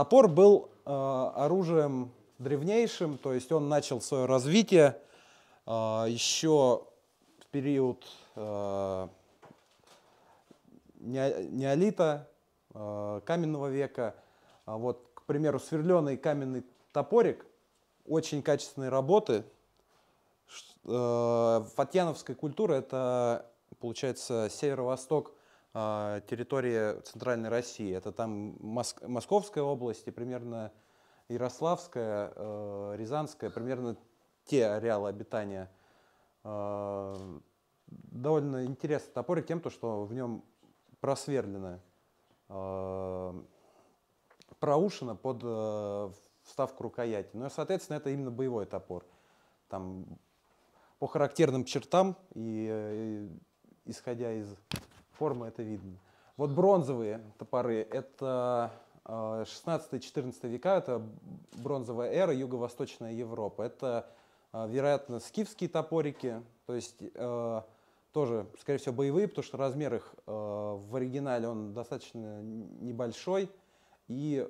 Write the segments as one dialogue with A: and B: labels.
A: Топор был э, оружием древнейшим, то есть он начал свое развитие э, еще в период э, неолита, э, каменного века. А вот, к примеру, сверленный каменный топорик очень качественной работы. Э, фатьяновской культура, это, получается, северо-восток а, территории Центральной России. Это там Моск... Московская область и примерно Ярославская, э, Рязанская, примерно те ареалы обитания. Э, довольно интересный топорик тем, то, что в нем просверлено, э, проушено под э, вставку рукояти. Ну и, соответственно, это именно боевой топор. Там по характерным чертам и, и э, исходя из Форма это видно. Вот бронзовые топоры – это 16-14 э, века, это бронзовая эра, юго-восточная Европа. Это, э, вероятно, скифские топорики, то есть э, тоже, скорее всего, боевые, потому что размер их в оригинале он достаточно небольшой. И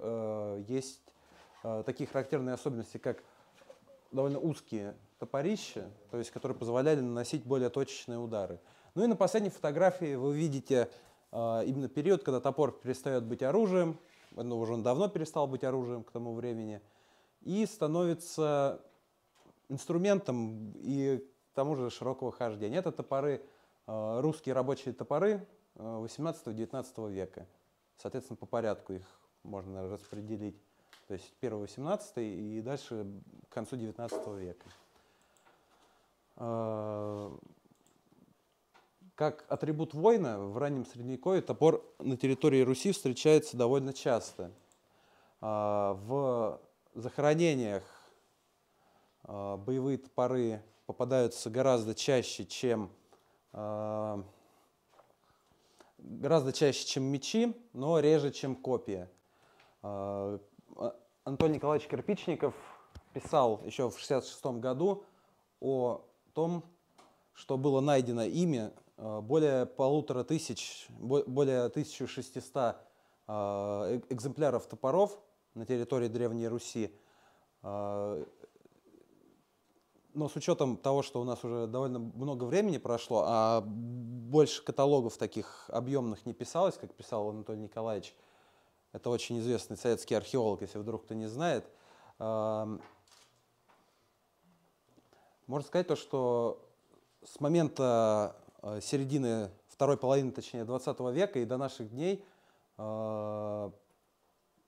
A: есть такие характерные особенности, как довольно узкие топорища, то есть которые позволяли наносить более точечные удары. Ну и на последней фотографии вы видите э, именно период, когда топор перестает быть оружием, ну, уже он давно перестал быть оружием к тому времени, и становится инструментом и к тому же широкого хождения. Это топоры, э, русские рабочие топоры 18-19 а, века. Соответственно, по порядку их можно распределить. То есть 1-18 и дальше к концу 19 века. Э, как атрибут воина в раннем Средневековье топор на территории Руси встречается довольно часто. Э, в захоронениях э, боевые топоры попадаются гораздо чаще, чем гораздо чаще, чем мечи, но реже, чем копия. Антон Николаевич Кирпичников писал еще в 1966 году о том, что было найдено ими э, более полутора тысяч, более 1600 э, экземпляров топоров на территории Древней Руси. Э, но с учетом того, что у нас уже довольно много времени прошло, а больше каталогов таких объемных не писалось, как писал Анатолий Николаевич, это очень известный советский археолог, если вдруг кто не знает, можно сказать то, что с момента э, середины второй половины, точнее, 20 века и до наших дней э,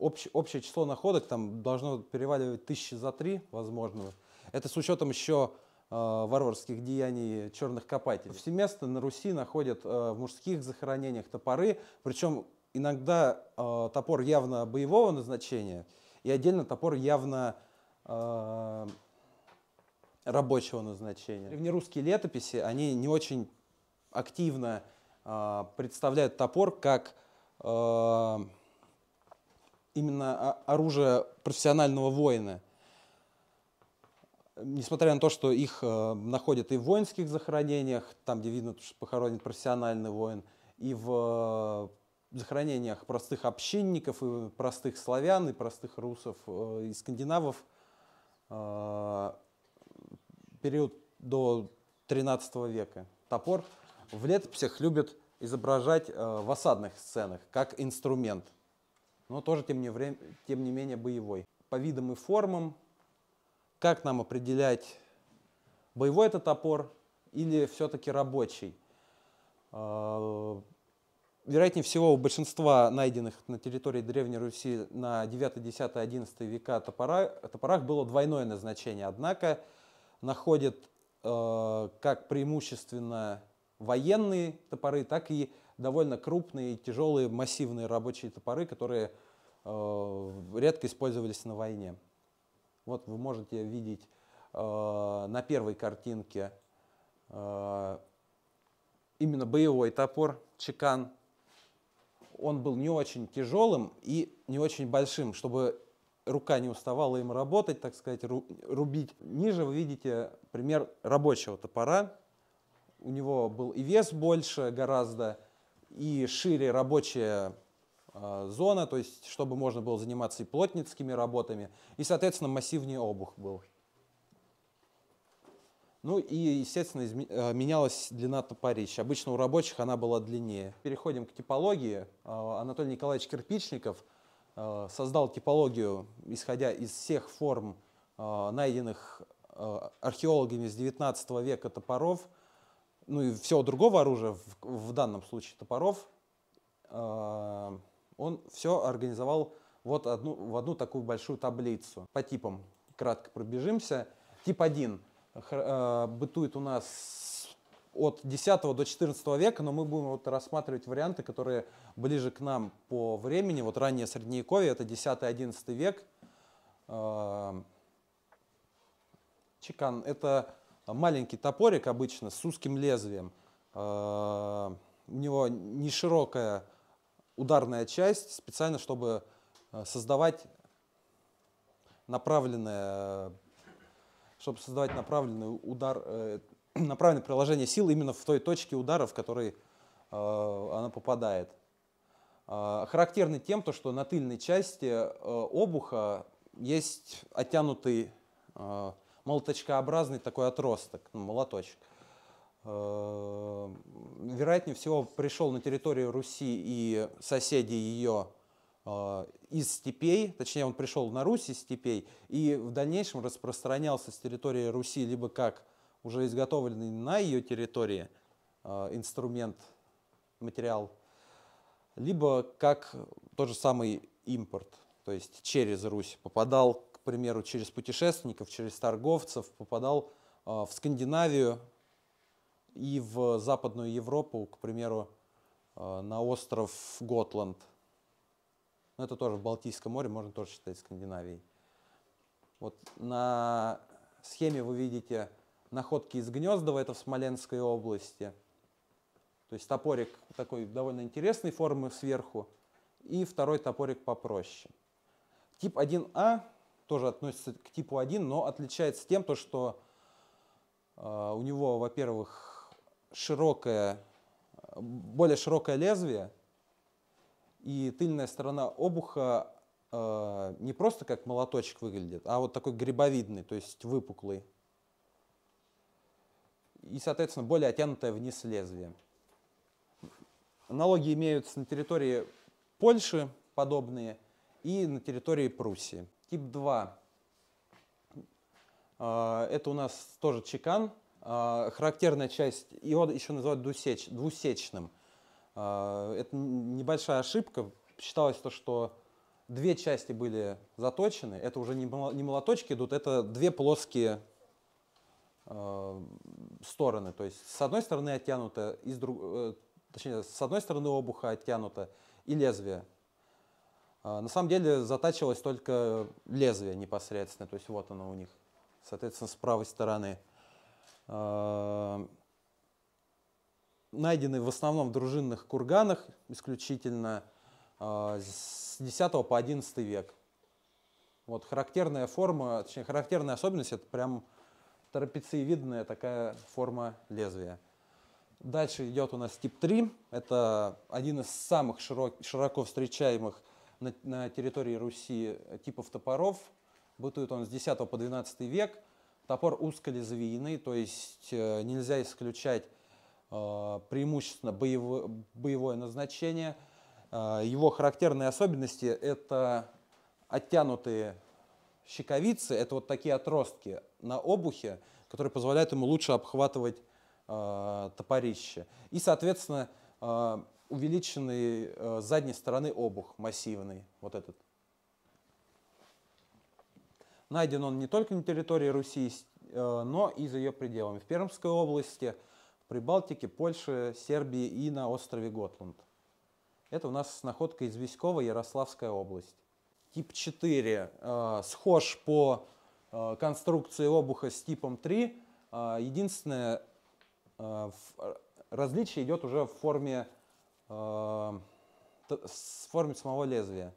A: общ, общее число находок там должно переваливать тысячи за три, возможно. Это с учетом еще э, варварских деяний черных копателей. Всеместно на Руси находят в мужских захоронениях топоры, причем иногда топор явно боевого назначения и отдельно топор явно рабочего назначения. Древнерусские летописи, они не очень активно э, представляют топор как э, именно оружие профессионального воина. Несмотря на то, что их э, находят и в воинских захоронениях, там, где видно, что похоронен профессиональный воин, и в э, захоронениях простых общинников, и простых славян, и простых русов, э, и скандинавов, период до 13 века. Топор в летописях любят изображать э, в осадных сценах, как инструмент, но тоже, тем не, время, тем не менее, боевой. По видам и формам, как нам определять, боевой это топор или все-таки рабочий? Э, вероятнее всего, у большинства найденных на территории Древней Руси на 9, 10, 11 века топора, топорах было двойное назначение. Однако находят э, как преимущественно военные топоры, так и довольно крупные, тяжелые, массивные рабочие топоры, которые э, редко использовались на войне. Вот вы можете видеть э, на первой картинке э, именно боевой топор чекан. Он был не очень тяжелым и не очень большим. Чтобы рука не уставала им работать, так сказать, рубить. Ниже вы видите пример рабочего топора. У него был и вес больше гораздо, и шире рабочая а, зона, то есть чтобы можно было заниматься и плотницкими работами, и, соответственно, массивнее обух был. Ну и, естественно, а, менялась длина топорища. Обычно у рабочих она была длиннее. Переходим к типологии. А, Анатолий Николаевич Кирпичников – Э, создал типологию, исходя из всех форм, э, найденных э, археологами с 19 века топоров, ну и всего другого оружия, в данном случае топоров, он все организовал вот одну, в одну такую большую таблицу. По типам кратко пробежимся. Тип 1 бытует у нас от 10 до 14 века, но мы будем вот рассматривать варианты, которые ближе к нам по времени. Вот раннее Средневековье, это 10-11 век. Эм, чекан – это маленький топорик обычно с узким лезвием. Эм, у него не широкая ударная часть, специально, чтобы э, создавать направленное, э, чтобы создавать направленный удар э, направлено приложение сил именно в той точке удара, в которой э, она попадает. Э, Характерны тем, то, что на тыльной части э, обуха есть оттянутый молоточкообразный такой отросток, ну, молоточек. Вероятнее всего, пришел на территорию Руси и соседи ее из степей, точнее, он пришел на Руси степей и в дальнейшем распространялся с территории Руси либо как уже изготовленный на ее территории э, инструмент, материал, либо как тот же самый импорт, то есть через Русь попадал, к примеру, через путешественников, через торговцев, попадал э, в Скандинавию и в Западную Европу, к примеру, э, на остров Готланд. Но это тоже в Балтийском море, можно тоже считать Скандинавией. Вот на схеме вы видите находки из Гнездова, это в Смоленской области. То есть топорик такой довольно интересной формы сверху. И второй топорик попроще. Тип 1А тоже относится к типу 1, но отличается тем, то, что э, у него, во-первых, широкое, более широкое лезвие, и тыльная сторона обуха э, не просто как молоточек выглядит, а вот такой грибовидный, то есть выпуклый и, соответственно, более оттянутое вниз лезвие. Аналогии имеются на территории Польши подобные и на территории Пруссии. Тип 2. А, это у нас тоже чекан. А, характерная часть, его еще называют двусеч, двусечным. А, это небольшая ошибка. Считалось то, что две части были заточены. Это уже не молоточки идут, это две плоские Э, стороны. То есть с одной стороны оттянуто, из друг... Э, точнее, с одной стороны обуха оттянуто и лезвие. Э, на самом деле затачивалось только лезвие непосредственно, то есть вот оно у них, соответственно, с правой стороны. Найдены в основном в дружинных курганах, исключительно с 10 по 11 век. Вот характерная форма, точнее характерная особенность, это прям трапециевидная такая форма лезвия. Дальше идет у нас тип 3. Это один из самых широк, широко встречаемых на, на территории Руси типов топоров. Бытует он с 10 по 12 век. Топор узколезвийный, то есть э, нельзя исключать э, преимущественно боево, боевое назначение. Э, его характерные особенности – это оттянутые Щековицы – это вот такие отростки на обухе, которые позволяют ему лучше обхватывать э, топорище. И, соответственно, э, увеличенный э, с задней стороны обух массивный, вот этот. Найден он не только на территории Руси, э, но и за ее пределами. В Пермской области, в Прибалтике, Польше, Сербии и на острове Готланд. Это у нас находка из Виськова, Ярославская область тип 4 э, схож по э, конструкции обуха с типом 3. Э, единственное, э, в, э, различие идет уже в форме, э, в форме самого лезвия.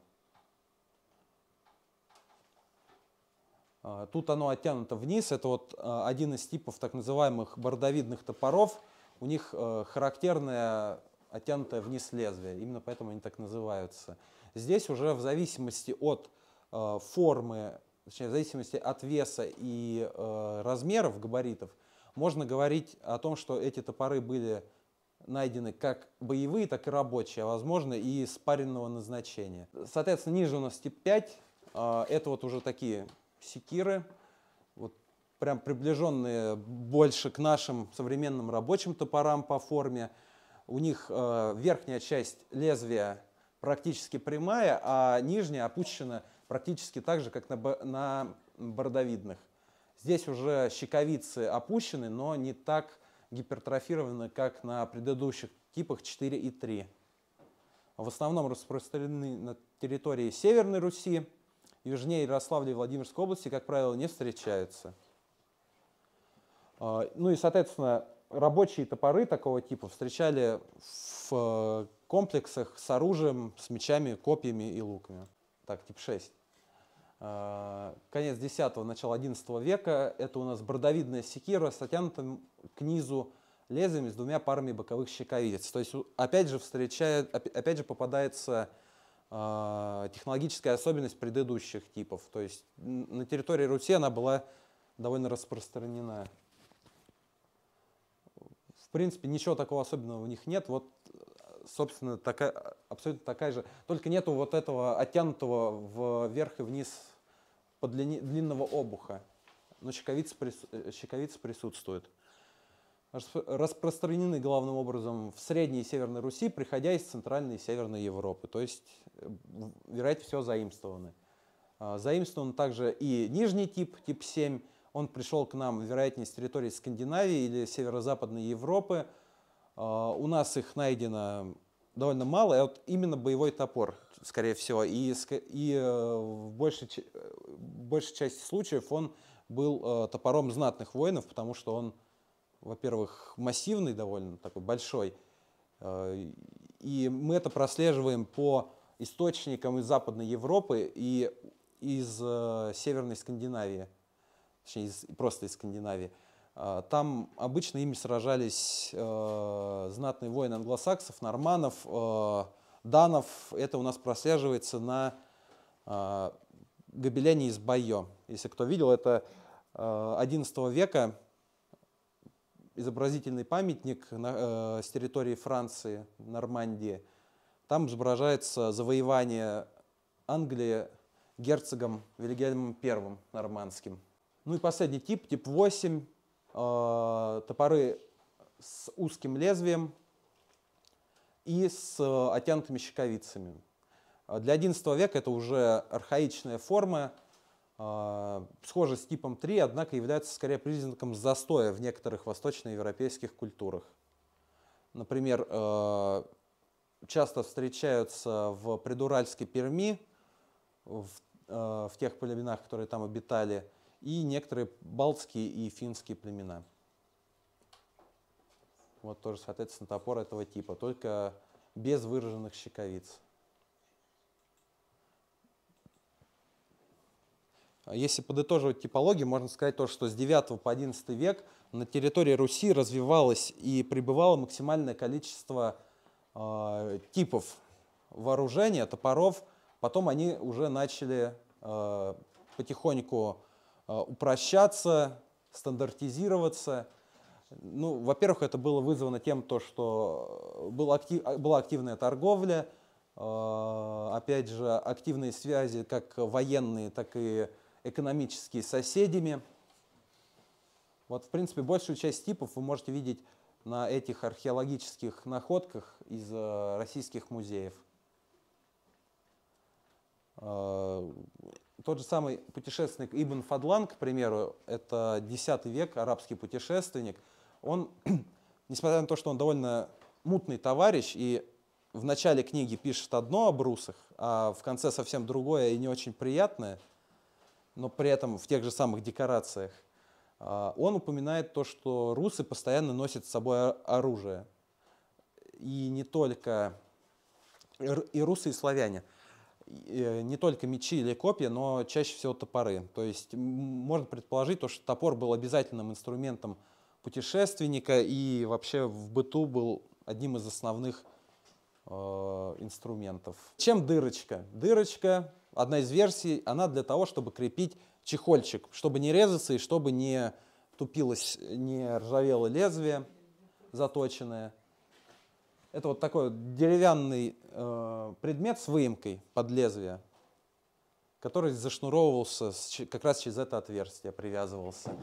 A: Э, тут оно оттянуто вниз. Это вот э, один из типов так называемых бордовидных топоров. У них характерное оттянутое вниз лезвие. Именно поэтому они так называются. Здесь уже в зависимости от э, формы, точнее, в зависимости от веса и э, размеров, габаритов, можно говорить о том, что эти топоры были найдены как боевые, так и рабочие, а возможно и спаренного назначения. Соответственно, ниже у нас тип 5, э, это вот уже такие секиры, вот прям приближенные больше к нашим современным рабочим топорам по форме. У них э, верхняя часть лезвия практически прямая, а нижняя опущена практически так же, как на, на бордовидных. Здесь уже щековицы опущены, но не так гипертрофированы, как на предыдущих типах 4 и 3. В основном распространены на территории Северной Руси, южнее Ярославля и Владимирской области, как правило, не встречаются. А, ну и, соответственно, рабочие топоры такого типа встречали в комплексах с оружием, с мечами, копьями и луками. Так, тип 6. А, конец 10-го, начало 11 века. Это у нас бродовидная секира с отянутым к низу лезвиями с двумя парами боковых щековиц. То есть, опять же, встречает, опять же попадается а, технологическая особенность предыдущих типов. То есть на территории Руси она была довольно распространена. В принципе, ничего такого особенного у них нет. Вот собственно, такая, абсолютно такая же. Только нету вот этого оттянутого вверх и вниз по длине, длинного обуха. Но щековица, прис, э, щековица присутствует. Распространены главным образом в Средней и Северной Руси, приходя из Центральной и Северной Европы. То есть, э, вероятно, все заимствованы. А, заимствован также и нижний тип, тип 7. Он пришел к нам, вероятнее, с территории Скандинавии или Северо-Западной Европы – а, у нас их найдено довольно мало, и вот именно боевой топор, скорее всего, и, и э, в большей, э, большей части случаев он был э, топором знатных воинов, потому что он, во-первых, массивный довольно, такой большой, и мы это прослеживаем по источникам из Западной Европы и из Северной Скандинавии, точнее, из, просто из Скандинавии. А, там обычно ими сражались э, знатные воины англосаксов, норманов, э, данов. Это у нас прослеживается на э, гобелене из Байо. Если кто видел, это э, века изобразительный памятник на, э, с территории Франции, Нормандии. Там изображается завоевание Англии герцогом Вильгельмом I нормандским. Ну и последний тип, тип 8, Э, топоры с узким лезвием и с э, оттянутыми щековицами. Э, для XI века это уже архаичная форма, схожа с типом 3, однако является скорее признаком застоя в некоторых восточноевропейских культурах. Например, часто встречаются в Предуральской Перми, в, в тех племенах, которые там обитали, и некоторые балтские и финские племена. Вот тоже, соответственно, топор этого типа, только без выраженных щековиц. А если подытоживать типологию, можно сказать то, что с 9 по 11 век на территории Руси развивалось и пребывало максимальное количество э, типов вооружения, топоров. Потом они уже начали э, потихоньку Э, упрощаться, стандартизироваться. Ну, во-первых, это было вызвано тем, то, что была, актив, а, была активная торговля, э, опять же, активные связи как военные, так и экономические с соседями. Вот, в принципе, большую часть типов вы можете видеть на этих археологических находках из э, российских музеев тот же самый путешественник Ибн Фадлан, к примеру, это X век, арабский путешественник, он, несмотря на то, что он довольно мутный товарищ и в начале книги пишет одно об русах, а в конце совсем другое и не очень приятное, но при этом в тех же самых декорациях, а, он упоминает то, что русы постоянно носят с собой оружие. И не только и русы, и славяне – Э, не только мечи или копья, но чаще всего топоры. То есть можно предположить, то, что топор был обязательным инструментом путешественника и вообще в быту был одним из основных э, инструментов. Чем дырочка? Дырочка, одна из версий, она для того, чтобы крепить чехольчик, чтобы не резаться и чтобы не тупилось, не ржавело лезвие заточенное. Это вот такой вот деревянный э, предмет с выемкой под лезвие, который зашнуровывался с, как раз через это отверстие, привязывался.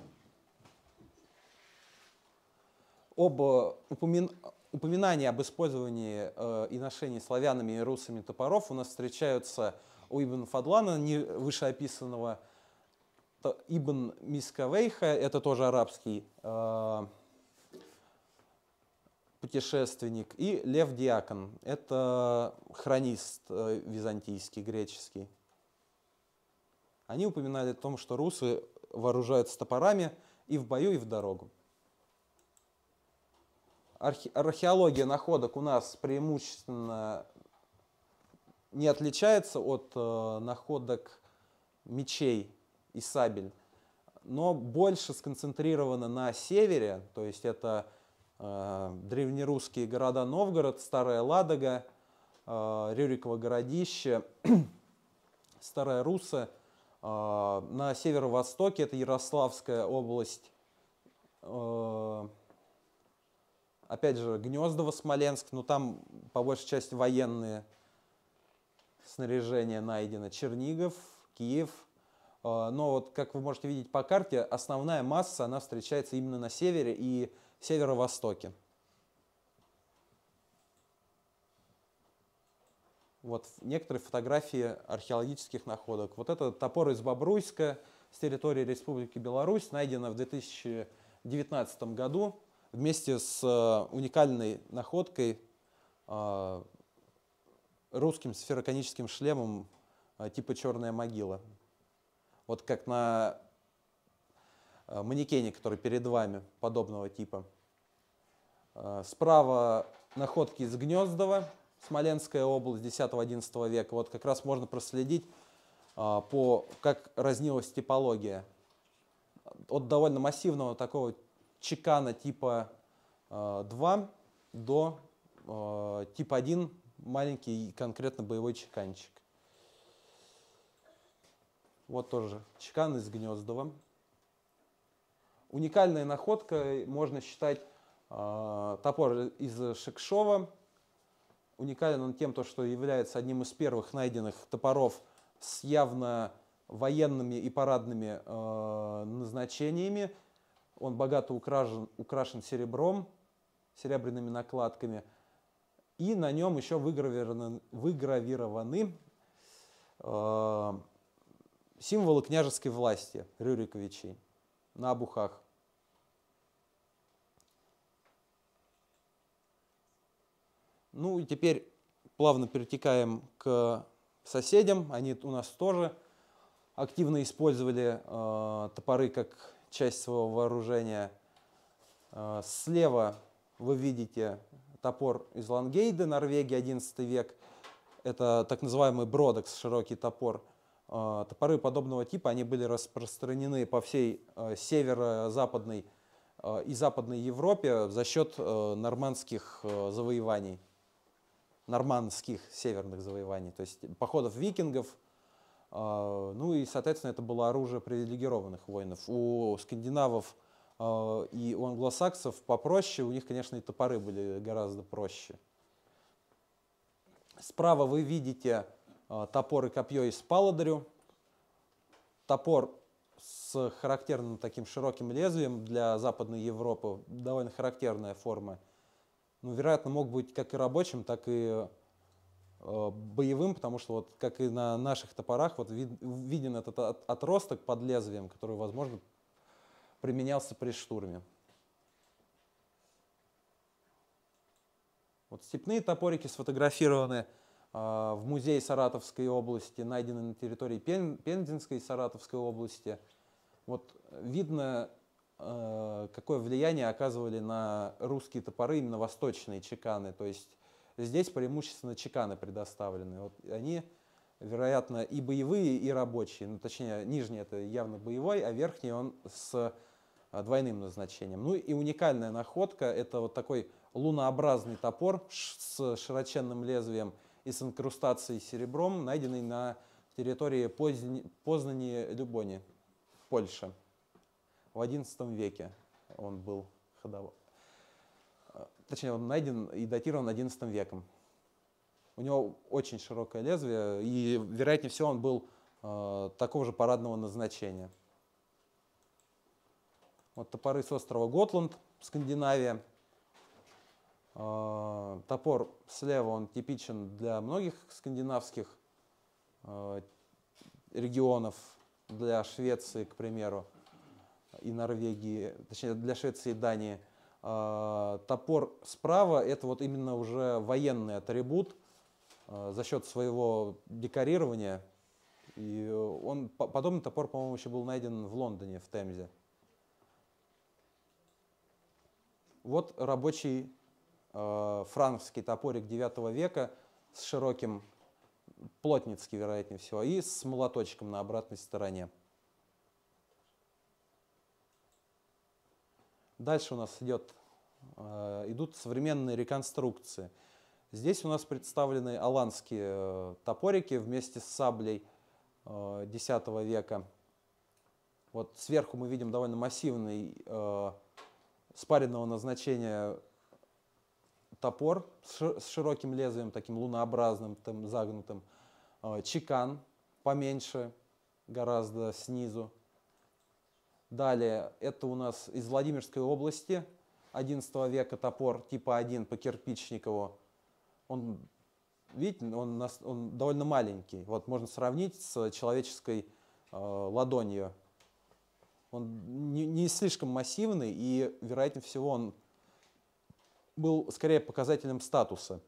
A: Об упомин... упоминании об использовании э, и ношении славянами и русами топоров у нас встречаются у Ибн Фадлана, не вышеописанного, Ибн Мискавейха, это тоже арабский э, путешественник, и Лев Диакон, это хронист э, византийский, греческий. Они упоминали о том, что русы вооружаются топорами и в бою, и в дорогу. Архе археология находок у нас преимущественно не отличается от э, находок мечей и сабель, но больше сконцентрировано на севере, то есть это Э, древнерусские города Новгород, Старая Ладога, э, Рюриково городище, Старая Руса. Э, на северо-востоке это Ярославская область, опять же, Гнездово, Смоленск, но там по большей части военные снаряжения найдено. Чернигов, Киев. Но вот, как вы можете видеть по карте, основная масса, она встречается именно на севере, и северо-востоке. Вот некоторые фотографии археологических находок. Вот это топор из Бобруйска с территории Республики Беларусь, найдено в 2019 году вместе с э, уникальной находкой э, русским сфероконическим шлемом э, типа «Черная могила». Вот как на Э, манекене, который перед вами, подобного типа. Э, справа находки из Гнездова, Смоленская область 10-11 века. Вот как раз можно проследить, э, по, как разнилась типология. От довольно массивного такого чекана типа 2 до типа 1 маленький конкретно боевой чеканчик. Вот тоже чекан из Гнездова. Уникальная находка, можно считать, э, топор из Шекшова. Уникален он тем, то, что является одним из первых найденных топоров с явно военными и парадными э, назначениями. Он богато украшен, украшен серебром, серебряными накладками. И на нем еще выгравированы, выгравированы э, символы княжеской власти Рюриковичей на обухах. Ну и теперь плавно перетекаем к соседям. Они у нас тоже активно использовали э, топоры как часть своего вооружения. Э, слева вы видите топор из Лангейда, Норвегии, 11 век. Это так называемый бродекс, широкий топор. Э, топоры подобного типа они были распространены по всей э, северо-западной э, и западной Европе за счет э, нормандских э, завоеваний нормандских северных завоеваний, то есть походов викингов, а, ну и, соответственно, это было оружие привилегированных воинов. У скандинавов а, и у англосаксов попроще, у них, конечно, и топоры были гораздо проще. Справа вы видите а, топор и копье из паладарю. Топор с характерным таким широким лезвием для Западной Европы, довольно характерная форма – ну, вероятно, мог быть как и рабочим, так и э, боевым, потому что вот как и на наших топорах вот вид, виден этот от, отросток под лезвием, который, возможно, применялся при штурме. Вот степные топорики сфотографированы э, в музее Саратовской области, найдены на территории Пензенской и Саратовской области. Вот видно Э, какое влияние оказывали на русские топоры именно восточные чеканы. То есть здесь преимущественно чеканы предоставлены. Вот они, вероятно, и боевые, и рабочие. Ну, точнее, нижний это явно боевой, а верхний он с э, двойным назначением. Ну и уникальная находка – это вот такой лунообразный топор с широченным лезвием и с инкрустацией серебром, найденный на территории Познани-Любони, Польша. В XI веке он был ходовой. Э, точнее, он найден и датирован XI веком. У него очень широкое лезвие, и, вероятнее всего, он был э, такого же парадного назначения. Вот топоры с острова Готланд, Скандинавия. Э, топор слева, он типичен для многих скандинавских э, регионов, для Швеции, к примеру и Норвегии, точнее для Швеции и Дании. А, топор справа – это вот именно уже военный атрибут а, за счет своего декорирования. И он, подобный топор, по-моему, еще был найден в Лондоне, в Темзе. Вот рабочий э, франкский топорик 9 века с широким, плотницкий, вероятнее всего, и с молоточком на обратной стороне. Дальше у нас идет, э, идут современные реконструкции. Здесь у нас представлены аланские э, топорики вместе с саблей X э, века. Вот сверху мы видим довольно массивный спаренного назначения топор с широким лезвием, таким лунообразным, там, загнутым. чекан поменьше, гораздо снизу. Далее, это у нас из Владимирской области, 11 века топор типа 1 по Кирпичникову. Он, видите, он, он довольно маленький. Вот можно сравнить с человеческой э, ладонью. Он не, не слишком массивный и, вероятнее всего, он был скорее показателем статуса.